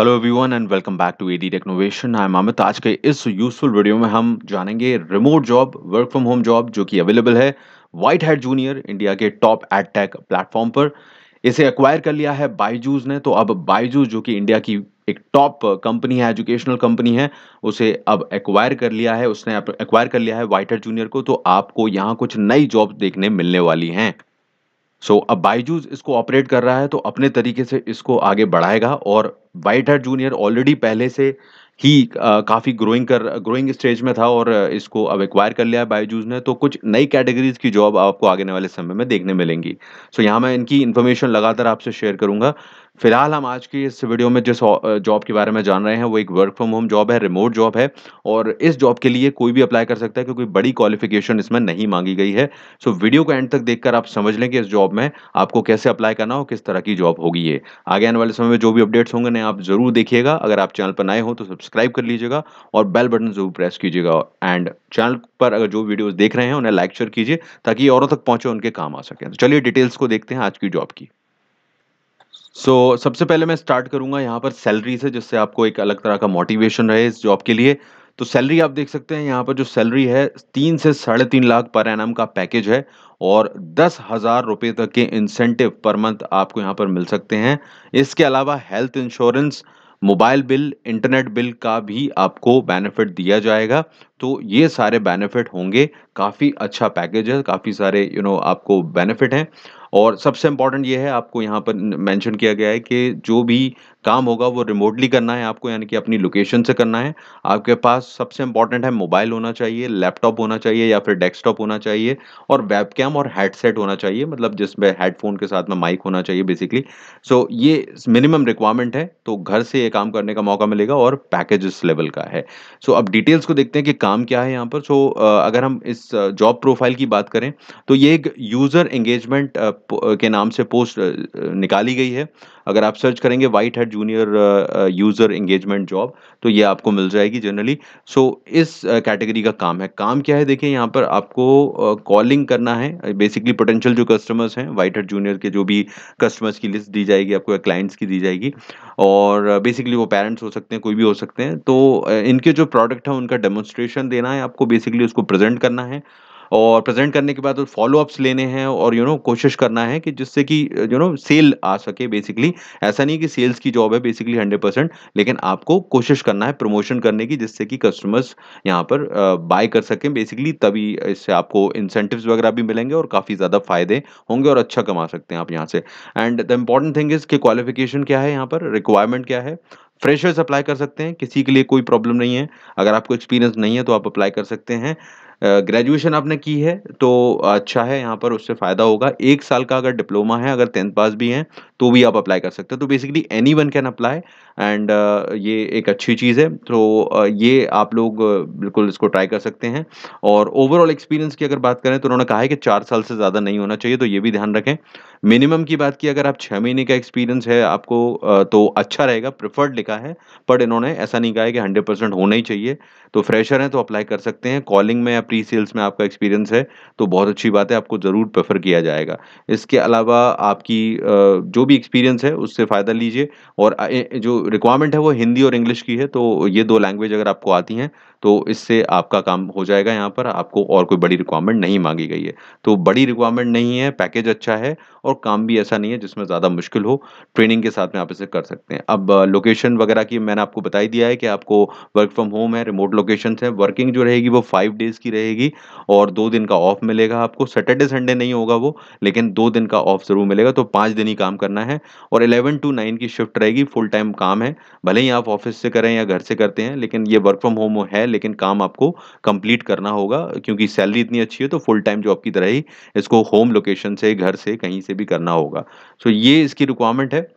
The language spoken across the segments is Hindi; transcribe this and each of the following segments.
hello everyone and welcome back to AD technovation I am Amit आज के इस यूजफुल वीडियो में हम जानेंगे remote job work from home job जो कि अवेलेबल है वाइट हेड जूनियर इंडिया के टॉप एड टेक प्लेटफॉर्म पर इसे एक्वायर कर लिया है बाईजूज ने तो अब बाईजूज जो कि इंडिया की एक टॉप कंपनी है एजुकेशनल कंपनी है उसे अब एक्वायर कर लिया है उसने एक्वायर कर लिया है वाइट हेड जूनियर को तो आपको यहाँ कुछ नई जॉब देखने मिलने वाली हैं सो so, अब बाईजूस इसको ऑपरेट कर रहा है तो अपने तरीके से इसको आगे बढ़ाएगा और वाइट हेड जूनियर ऑलरेडी पहले से ही काफ़ी ग्रोइंग कर ग्रोइंग स्टेज में था और इसको अब एक्वायर कर लिया है बाईजूस ने तो कुछ नई कैटेगरीज की जॉब आपको आगे वाले समय में देखने मिलेंगी सो so, यहाँ मैं इनकी इन्फॉर्मेशन लगातार आपसे शेयर करूँगा फिलहाल हम आज की इस वीडियो में जिस जॉब के बारे में जान रहे हैं वो एक वर्क फ्रॉम होम जॉब है रिमोट जॉब है और इस जॉब के लिए कोई भी अप्लाई कर सकता है क्योंकि बड़ी क्वालिफिकेशन इसमें नहीं मांगी गई है सो वीडियो को एंड तक देखकर आप समझ लें कि इस जॉब में आपको कैसे अप्लाई करना हो किस तरह की जॉब होगी ये आगे आने वाले समय में जो भी अपडेट्स होंगे नहीं आप जरूर देखिएगा अगर आप चैनल पर नए हो तो सब्सक्राइब कर लीजिएगा और बेल बटन जरूर प्रेस कीजिएगा एंड चैनल पर अगर जो वीडियोज देख रहे हैं उन्हें लाइक शेयर कीजिए ताकि औरों तक पहुंचे उनके काम आ सकें तो चलिए डिटेल्स को देखते हैं आज की जॉब की सो so, सबसे पहले मैं स्टार्ट करूंगा यहाँ पर सैलरी से जिससे आपको एक अलग तरह का मोटिवेशन रहे इस जॉब के लिए तो सैलरी आप देख सकते हैं यहाँ पर जो सैलरी है तीन से साढ़े तीन लाख पर एन का पैकेज है और दस हज़ार रुपये तक के इंसेंटिव पर मंथ आपको यहाँ पर मिल सकते हैं इसके अलावा health insurance mobile bill internet bill का भी आपको बेनिफिट दिया जाएगा तो ये सारे बेनिफिट होंगे काफ़ी अच्छा पैकेज है काफ़ी सारे यू you नो know, आपको बेनिफिट हैं और सबसे इम्पॉर्टेंट ये है आपको यहाँ पर मेंशन किया गया है कि जो भी काम होगा वो रिमोटली करना है आपको यानी कि अपनी लोकेशन से करना है आपके पास सबसे इंपॉर्टेंट है मोबाइल होना चाहिए लैपटॉप होना चाहिए या फिर डेस्कटॉप होना चाहिए और वेबकैम और हेडसेट होना चाहिए मतलब जिसमें हेडफोन के साथ में माइक होना चाहिए बेसिकली सो so, ये मिनिमम रिक्वायरमेंट है तो घर से ये काम करने का मौका मिलेगा और पैकेज इस लेवल का है सो so, अब डिटेल्स को देखते हैं कि काम क्या है यहाँ पर सो so, अगर हम इस जॉब प्रोफाइल की बात करें तो ये एक यूज़र एंगेजमेंट के नाम से पोस्ट निकाली गई है अगर आप सर्च करेंगे White Hat Junior user engagement job तो ये आपको मिल जाएगी जनरली सो so, इस कैटेगरी uh, का काम है काम क्या है देखिए यहाँ पर आपको कॉलिंग uh, करना है बेसिकली पोटेंशियल जो कस्टमर्स हैं वाइट हेड जूनियर के जो भी कस्टमर्स की लिस्ट दी जाएगी आपको क्लाइंट्स की दी जाएगी और बेसिकली uh, वो पेरेंट्स हो सकते हैं कोई भी हो सकते हैं तो इनके जो प्रोडक्ट हैं उनका डेमोन्स्ट्रेशन देना है आपको बेसिकली उसको प्रेजेंट करना है और प्रेजेंट करने के बाद तो फॉलोअप्स लेने हैं और यू you नो know, कोशिश करना है कि जिससे कि यू नो सेल आ सके बेसिकली ऐसा नहीं कि सेल्स की जॉब है बेसिकली हंड्रेड परसेंट लेकिन आपको कोशिश करना है प्रमोशन करने की जिससे कि कस्टमर्स यहाँ पर बाय कर सकें बेसिकली तभी इससे आपको इंसेंटिव वगैरह भी मिलेंगे और काफ़ी ज़्यादा फायदे होंगे और अच्छा कमा सकते हैं आप यहाँ से and the important thing is कि क्वालिफिकेशन क्या है यहाँ पर रिक्वायरमेंट क्या है फ्रेशर्स अप्लाई कर सकते हैं किसी के लिए कोई प्रॉब्लम नहीं है अगर आपको एक्सपीरियंस नहीं है तो आप अप्लाई कर सकते हैं ग्रेजुएशन आपने की है तो अच्छा है यहाँ पर उससे फ़ायदा होगा एक साल का अगर डिप्लोमा है अगर टेंथ पास भी हैं तो भी आप अप्लाई कर सकते हो तो basically anyone can apply and ये एक अच्छी चीज़ है तो ये आप लोग बिल्कुल इसको ट्राई कर सकते हैं और ओवरऑल एक्सपीरियंस की अगर बात करें तो उन्होंने कहा है कि चार साल से ज़्यादा नहीं होना चाहिए तो ये भी ध्यान रखें मिनिमम की बात की अगर आप छः महीने का एक्सपीरियंस है आपको तो अच्छा रहेगा प्रिफर्ड लिखा है बट इन्होंने ऐसा नहीं कहा है कि हंड्रेड परसेंट होना ही चाहिए तो फ्रेशर हैं तो अप्लाई कर सकते हैं कॉलिंग में प्री सेल्स में आपका एक्सपीरियंस है तो बहुत अच्छी बात है आपको ज़रूर प्रेफर किया जाएगा इसके अलावा आपकी जो भी एक्सपीरियंस है उससे फ़ायदा लीजिए और जो रिक्वायरमेंट है वो हिंदी और इंग्लिश की है तो ये दो लैंग्वेज अगर आपको आती हैं तो इससे आपका काम हो जाएगा यहाँ पर आपको और कोई बड़ी रिक्वायरमेंट नहीं मांगी गई है तो बड़ी रिक्वायरमेंट नहीं है पैकेज अच्छा है और काम भी ऐसा नहीं है जिसमें ज़्यादा मुश्किल हो ट्रेनिंग के साथ में आप इसे कर सकते हैं अब लोकेशन वगैरह की मैंने आपको बताई दिया है कि आपको वर्क फ्रॉम होम है रिमोट लोकेशन है वर्किंग जो रहेगी वो फाइव डेज़ की रहे रहेगी और दो दिन का ऑफ मिलेगा आपको सैटरडे संडे नहीं होगा वो लेकिन दो दिन का ऑफ ज़रूर मिलेगा तो पाँच दिन ही काम करना है और इलेवन टू नाइन की शिफ्ट रहेगी फुल टाइम काम है भले ही आप ऑफिस से करें या घर से करते हैं लेकिन ये वर्क फ्रॉम होम है लेकिन काम आपको कंप्लीट करना होगा क्योंकि सैलरी इतनी अच्छी है तो फुल टाइम जॉब की तरह ही इसको होम लोकेशन से घर से कहीं से भी करना होगा सो so, ये इसकी रिक्वायरमेंट है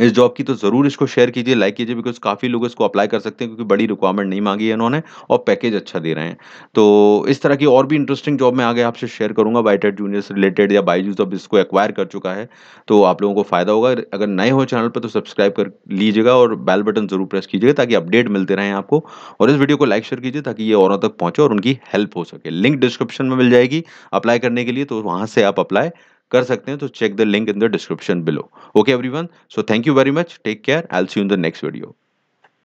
इस जॉब की तो ज़रूर इसको शेयर कीजिए लाइक कीजिए बिकॉज काफ़ी लोग इसको अप्लाई कर सकते हैं क्योंकि बड़ी रिक्वायरमेंट नहीं मांगी है इन्होंने और पैकेज अच्छा दे रहे हैं तो इस तरह की और भी इंटरेस्टिंग जॉब मैं आगे आपसे शेयर करूंगा वाइट जूनियर से रिलेटेड या बाई अब इसको एक्वायर कर चुका है तो आप लोगों को फ़ायदा होगा अगर नए हो चैनल पर तो सब्सक्राइब कर लीजिएगा और बैल बटन ज़रूर प्रेस कीजिएगा ताकि अपडेट मिलते रहें आपको और इस वीडियो को लाइक शेयर कीजिए ताकि ये औरों तक पहुँचे और उनकी हेल्प हो सके लिंक डिस्क्रिप्शन में मिल जाएगी अप्लाई करने के लिए तो वहाँ से आप अप्लाई कर सकते हैं तो check the link in the description below okay everyone so thank you very much take care I see you in the next video